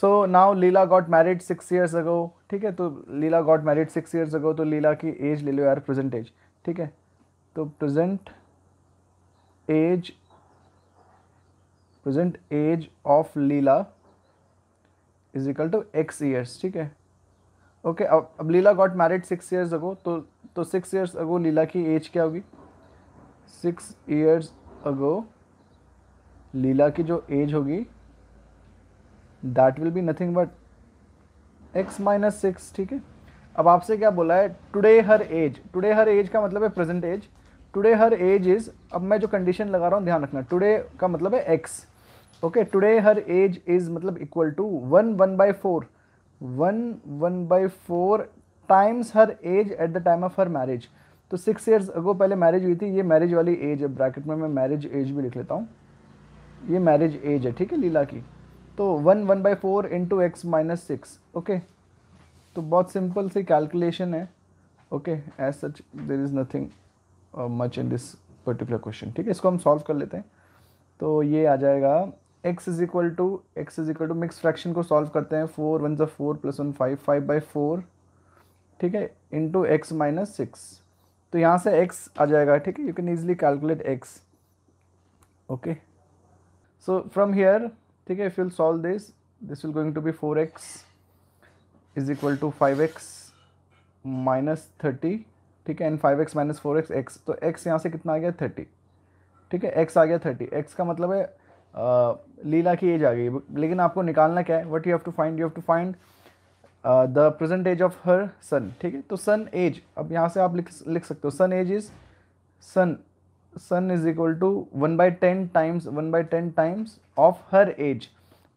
सो now Leela got married six years ago ठीक है तो Leela got married six years ago तो लीला की एज ले लो यार प्रेजेंट एज ठीक है तो present age present age of Leela is equal to x years ठीक है ओके okay, अब अब Leela got married six years ago तो तो सिक्स ईयर्स अगो लीला की एज क्या होगी सिक्स ईयर्स अगो लीला की जो एज होगी that will be nothing but x minus six ठीक है अब आपसे क्या बोला है today her age today her age का मतलब है present age today her age is अब मैं जो कंडीशन लगा रहा हूँ ध्यान रखना टुडे का मतलब है x okay today her age is मतलब equal to one one by four one one by four times her age at the time of her marriage तो सिक्स ईयर्स अगो पहले मैरिज हुई थी ये मैरिज वाली एज है bracket में मैं मैरिज एज भी लिख लेता हूँ ये मैरिज एज है ठीक है लीला की तो one one by four into x minus six okay तो बहुत सिंपल सी कैलकुलेशन है okay age such there is nothing much in this particular question ठीक है इसको हम सॉल्व कर लेते हैं तो ये आ जाएगा x is equal to x is equal to mix fraction को सॉल्व करते हैं फोर वन जब four plus one five five by four ठीक है इंटू एक्स माइनस सिक्स तो यहाँ से एक्स आ जाएगा ठीक है you can easily calculate x okay so from here ठीक है if you'll solve this this will going to be four x is equal to five x minus thirty ठीक है and five x minus four x x तो x यहाँ से कितना आ गया thirty ठीक है एक्स आ गया थर्टी एक्स का मतलब है आ, लीला की एज आ गई लेकिन आपको निकालना क्या है what you have to find you have to find the present age of her son ठीक है तो सन एज अब यहाँ से आप लिख लिख सकते हो son age is son son is equal to one by ten times one by ten times of her age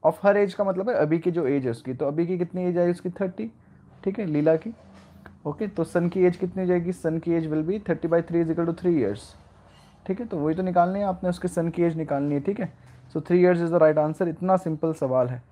of her age का मतलब है अभी की जो एज है उसकी तो अभी की कितनी एज आएगी उसकी थर्टी ठीक है लीला की ओके तो सन की एज कितनी हो जाएगी सन की age will be thirty by three is equal to three years ठीक है तो वही तो निकालनी है आपने उसके सन की एज निकालनी है ठीक है so three years is the right answer इतना सिंपल सवाल है